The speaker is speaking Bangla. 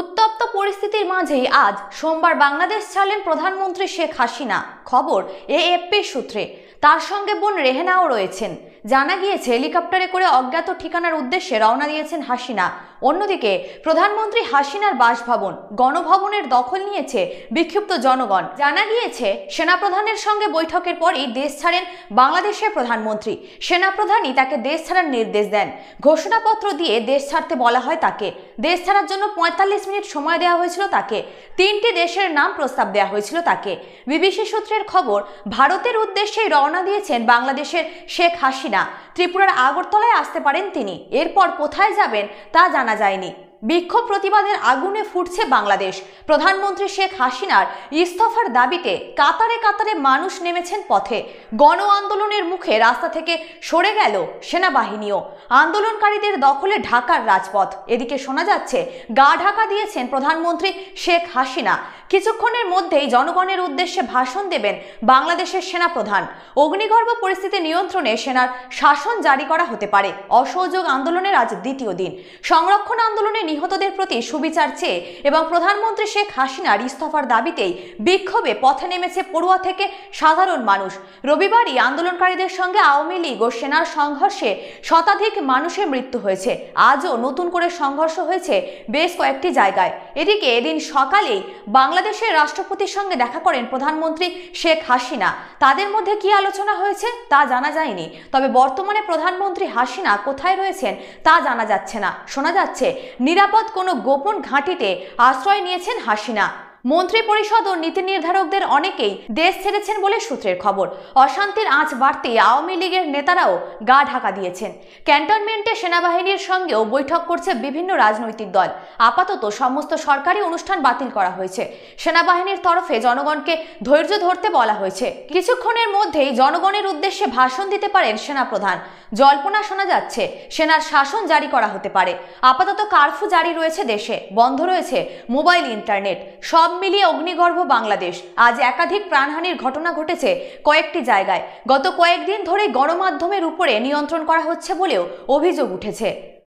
উত্তপ্ত পরিস্থিতির মাঝেই আজ সোমবার বাংলাদেশ ছাড়লেন প্রধানমন্ত্রী শেখ হাসিনা খবর এএফপির সূত্রে তার সঙ্গে বোন রেহেনাও রয়েছেন জানা গিয়েছে হেলিকপ্টারে করে অজ্ঞাত ঠিকানার উদ্দেশ্যে রওনা দিয়েছেন হাসিনা অন্যদিকে প্রধানমন্ত্রী হাসিনার বাসভবন গণভবনের দখল নিয়েছে বিক্ষুব্ধ জনগণ জানা গিয়েছে সেনাপ্রধানের সঙ্গে বৈঠকের পরই দেশ ছাড়েন বাংলাদেশের প্রধানমন্ত্রী সেনাপ্রধানই তাকে দেশ ছাড়ার নির্দেশ দেন ঘোষণাপত্র দিয়ে দেশ ছাড়তে বলা হয় তাকে দেশ ছাড়ার জন্য পঁয়তাল্লিশ মিনিট সময় দেওয়া হয়েছিল তাকে তিনটি দেশের নাম প্রস্তাব দেওয়া হয়েছিল তাকে বিবিসি সূত্রে সূত্রের খবর ভারতের উদ্দেশ্যে রওনা দিয়েছেন বাংলাদেশের শেখ হাসিনা ত্রিপুরার আগরতলায় আসতে পারেন তিনি এরপর কোথায় যাবেন তা জানা যায়নি বিক্ষোভ প্রতিবাদের আগুনে ফুটছে বাংলাদেশ প্রধানমন্ত্রী শেখ হাসিনার ইস্তফার দাবিতে কাতারে কাতারে মানুষ নেমেছেন পথে গণ আন্দোলনের মুখে রাস্তা থেকে সরে গেল সেনাবাহিনীও আন্দোলনকারীদের দখলে ঢাকার রাজপথ এদিকে শোনা যাচ্ছে গা ঢাকা দিয়েছেন প্রধানমন্ত্রী শেখ হাসিনা কিছুক্ষণের মধ্যেই জনগণের উদ্দেশ্যে ভাষণ দেবেন বাংলাদেশের সেনাপ্রধান অগ্নিগর্ভ পরিস্থিতি নিয়ন্ত্রণে সেনার শাসন জারি করা হতে পারে অসহযোগ আন্দোলনের আজ দ্বিতীয় দিন সংরক্ষণ আন্দোলনের নিহতদের প্রতি সুবিচার চেয়ে এবং প্রধানমন্ত্রী শেখ হাসিনার ইস্তফার দাবিতেই বিক্ষোভে পথে নেমেছে পড়ুয়া থেকে সাধারণ মানুষ রবিবারই আন্দোলনকারীদের সঙ্গে আওয়ামী লীগ ও সেনার সংঘর্ষে শতাধিক মানুষের মৃত্যু হয়েছে আজও নতুন করে সংঘর্ষ হয়েছে বেশ কয়েকটি জায়গায় এদিকে এদিন সকালেই বাংলাদেশের রাষ্ট্রপতির সঙ্গে দেখা করেন প্রধানমন্ত্রী শেখ হাসিনা তাদের মধ্যে কি আলোচনা হয়েছে তা জানা যায়নি তবে বর্তমানে প্রধানমন্ত্রী হাসিনা কোথায় রয়েছেন তা জানা যাচ্ছে না শোনা যাচ্ছে নির নিরাপদ কোনো গোপন ঘাঁটিতে আশ্রয় নিয়েছেন হাসিনা মন্ত্রী পরিষদ ও নীতি নির্ধারকদের অনেকেই দেশ ছেড়েছেন বলে সূত্রের খবর অশান্তির আঁচ বাড়তে আওয়ামী লীগের নেতারাও গা ঢাকা দিয়েছেন ক্যান্টনমেন্টে সেনাবাহিনীর সঙ্গেও বৈঠক করছে বিভিন্ন রাজনৈতিক দল আপাতত সমস্ত সরকারি অনুষ্ঠান বাতিল করা হয়েছে সেনাবাহিনীর তরফে জনগণকে ধৈর্য ধরতে বলা হয়েছে কিছুক্ষণের মধ্যেই জনগণের উদ্দেশ্যে ভাষণ দিতে পারেন সেনাপ্রধান জল্পনা শোনা যাচ্ছে সেনার শাসন জারি করা হতে পারে আপাতত কার্ফু জারি রয়েছে দেশে বন্ধ রয়েছে মোবাইল ইন্টারনেট সব সব মিলিয়ে অগ্নিগর্ভ বাংলাদেশ আজ একাধিক প্রাণহানির ঘটনা ঘটেছে কয়েকটি জায়গায় গত কয়েকদিন ধরে গণমাধ্যমের উপরে নিয়ন্ত্রণ করা হচ্ছে বলেও অভিযোগ উঠেছে